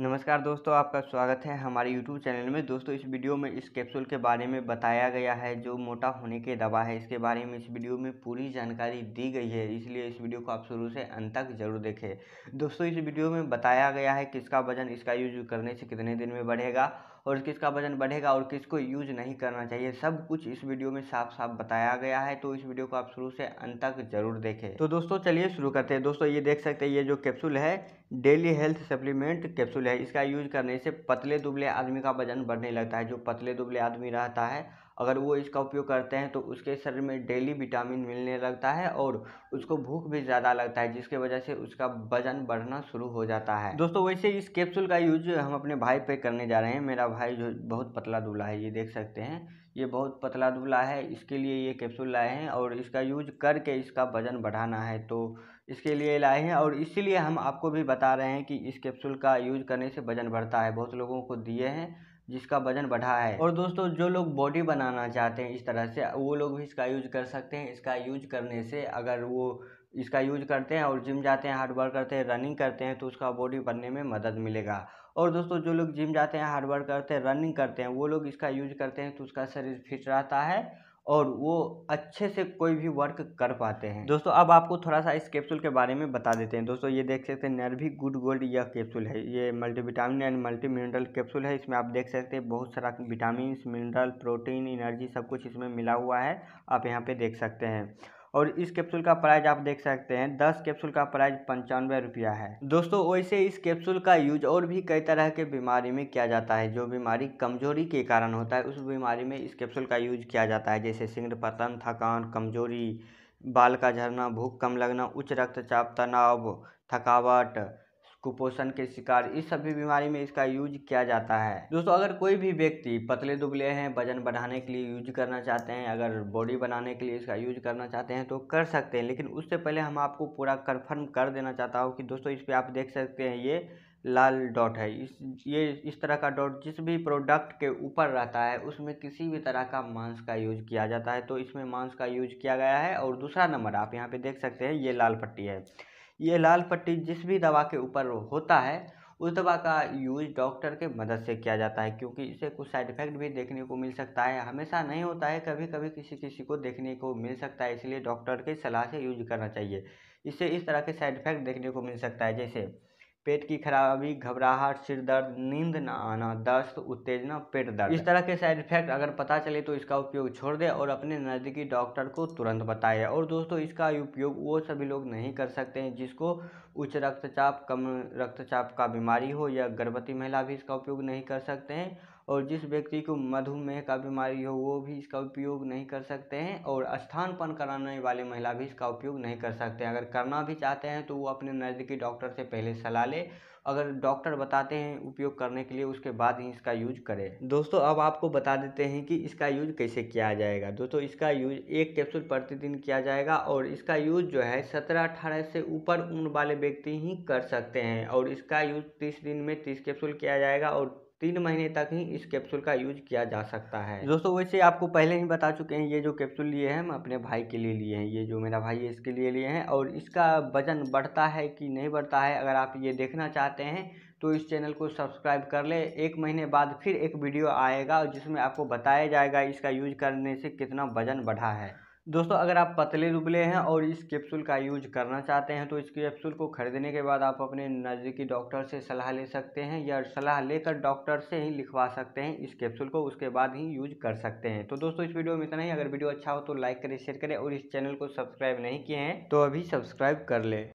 नमस्कार दोस्तों आपका स्वागत है हमारे YouTube चैनल में दोस्तों इस वीडियो में इस कैप्सूल के बारे में बताया गया है जो मोटा होने के दवा है इसके बारे में इस वीडियो में पूरी जानकारी दी गई है इसलिए इस वीडियो को आप शुरू से अंत तक जरूर देखें दोस्तों इस वीडियो में बताया गया है किसका वजन इसका यूज करने से कितने दिन में बढ़ेगा और किसका वजन बढ़ेगा और किसको यूज नहीं करना चाहिए सब कुछ इस वीडियो में साफ साफ बताया गया है तो इस वीडियो को आप शुरू से अंत तक जरूर देखें तो दोस्तों चलिए शुरू करते हैं दोस्तों ये देख सकते हैं ये जो कैप्सूल है डेली हेल्थ सप्लीमेंट कैप्सूल है इसका यूज करने से पतले दुबले आदमी का वजन बढ़ने लगता है जो पतले दुबले आदमी रहता है अगर वो इसका उपयोग करते हैं तो उसके शरीर में डेली विटामिन मिलने लगता है और उसको भूख भी ज़्यादा लगता है जिसके वजह से उसका वजन बढ़ना शुरू हो जाता है दोस्तों वैसे इस कैप्सूल का यूज हम अपने भाई पे करने जा रहे हैं मेरा भाई जो बहुत पतला दुबला है ये देख सकते हैं ये बहुत पतला दुबला है इसके लिए ये कैप्सूल लाए हैं और इसका यूज करके इसका वजन बढ़ाना है तो इसके लिए लाए हैं और इसीलिए हम आपको भी बता रहे हैं कि इस कैप्सूल का यूज करने से वजन बढ़ता है बहुत लोगों को दिए हैं जिसका वजन बढ़ा है और दोस्तों जो लोग बॉडी बनाना चाहते हैं इस तरह से वो लोग भी इसका यूज कर सकते हैं इसका यूज करने से अगर वो इसका यूज करते हैं और जिम जाते हैं हार्ड वर्क करते हैं रनिंग करते हैं तो उसका बॉडी बनने में मदद मिलेगा और दोस्तों जो लोग जिम जाते हैं हार्ड वर्क करते हैं रनिंग करते हैं वो लोग इसका यूज करते हैं तो उसका शरीर फिट रहता है और वो अच्छे से कोई भी वर्क कर पाते हैं दोस्तों अब आपको थोड़ा सा इस कैप्सूल के बारे में बता देते हैं दोस्तों ये देख सकते हैं नर्वी गुड गोल्ड यह कैप्सूल है ये multivitamin and multi mineral capsule है इसमें आप देख सकते हैं बहुत सारा विटामिन मिनरल प्रोटीन एनर्जी सब कुछ इसमें मिला हुआ है आप यहाँ पर देख सकते हैं और इस कैप्सूल का प्राइस आप देख सकते हैं दस कैप्सूल का प्राइस पंचानवे रुपया है दोस्तों वैसे इस कैप्सूल का यूज और भी कई तरह के बीमारी में किया जाता है जो बीमारी कमजोरी के कारण होता है उस बीमारी में इस कैप्सूल का यूज किया जाता है जैसे सिंग पतन थकान कमजोरी बाल का झरना भूख कम लगना उच्च रक्तचाप तनाव थकावट कुपोषण के शिकार इस सभी बीमारी में इसका यूज किया जाता है दोस्तों अगर कोई भी व्यक्ति पतले दुबले हैं वजन बढ़ाने के लिए यूज करना चाहते हैं अगर बॉडी बनाने के लिए इसका यूज करना चाहते हैं तो कर सकते हैं लेकिन उससे पहले हम आपको पूरा कन्फर्म कर देना चाहता हूँ कि दोस्तों इस पर आप देख सकते हैं ये लाल डॉट है इस ये इस तरह का डॉट जिस भी प्रोडक्ट के ऊपर रहता है उसमें किसी भी तरह का मांस का यूज किया जाता है तो इसमें मांस का यूज किया गया है और दूसरा नंबर आप यहाँ पे देख सकते हैं ये लाल पट्टी है ये लाल पट्टी जिस भी दवा के ऊपर होता है उस दवा का यूज़ डॉक्टर के मदद से किया जाता है क्योंकि इससे कुछ साइड इफ़ेक्ट भी देखने को मिल सकता है हमेशा नहीं होता है कभी कभी किसी किसी को देखने को मिल सकता है इसलिए डॉक्टर की सलाह से यूज करना चाहिए इससे इस तरह के साइड इफ़ेक्ट देखने को मिल सकता है जैसे पेट की खराबी घबराहट सिर दर्द नींद न आना दस्त उत्तेजना पेट दर्द इस तरह के साइड इफेक्ट अगर पता चले तो इसका उपयोग छोड़ दें और अपने नज़दीकी डॉक्टर को तुरंत बताए और दोस्तों इसका उपयोग वो सभी लोग नहीं कर सकते हैं जिसको उच्च रक्तचाप कम रक्तचाप का बीमारी हो या गर्भवती महिला भी इसका उपयोग नहीं कर सकते हैं और जिस व्यक्ति को मधुमेह का बीमारी हो वो भी इसका उपयोग नहीं कर सकते हैं और स्थानपन कराने वाली महिला भी इसका उपयोग नहीं कर सकते अगर करना भी चाहते हैं तो वो अपने नज़दीकी डॉक्टर से पहले सलाह ले अगर डॉक्टर बताते हैं उपयोग करने के लिए उसके बाद ही इसका यूज करें दोस्तों अब आपको बता देते हैं कि इसका यूज कैसे किया जाएगा दोस्तों इसका यूज एक कैप्सूल प्रतिदिन किया जाएगा और इसका यूज जो है सत्रह अठारह से ऊपर उम्र वाले व्यक्ति ही कर सकते हैं और इसका यूज तीस दिन में तीस कैप्सूल किया जाएगा और तीन महीने तक ही इस कैप्सूल का यूज किया जा सकता है दोस्तों वैसे आपको पहले ही बता चुके हैं ये जो कैप्सूल लिए हैं हम अपने भाई के लिए लिए हैं ये जो मेरा भाई है इसके लिए लिए हैं और इसका वजन बढ़ता है कि नहीं बढ़ता है अगर आप ये देखना चाहते हैं तो इस चैनल को सब्सक्राइब कर ले एक महीने बाद फिर एक वीडियो आएगा जिसमें आपको बताया जाएगा इसका यूज करने से कितना वजन बढ़ा है दोस्तों अगर आप पतले दुबले हैं और इस कैप्सूल का यूज करना चाहते हैं तो इस कैप्सूल को खरीदने के बाद आप अपने नज़दीकी डॉक्टर से सलाह ले सकते हैं या सलाह लेकर डॉक्टर से ही लिखवा सकते हैं इस कैप्सूल को उसके बाद ही यूज कर सकते हैं तो दोस्तों इस वीडियो में इतना ही अगर वीडियो अच्छा हो तो लाइक करें शेयर करें और इस चैनल को सब्सक्राइब नहीं किए हैं तो अभी सब्सक्राइब कर लें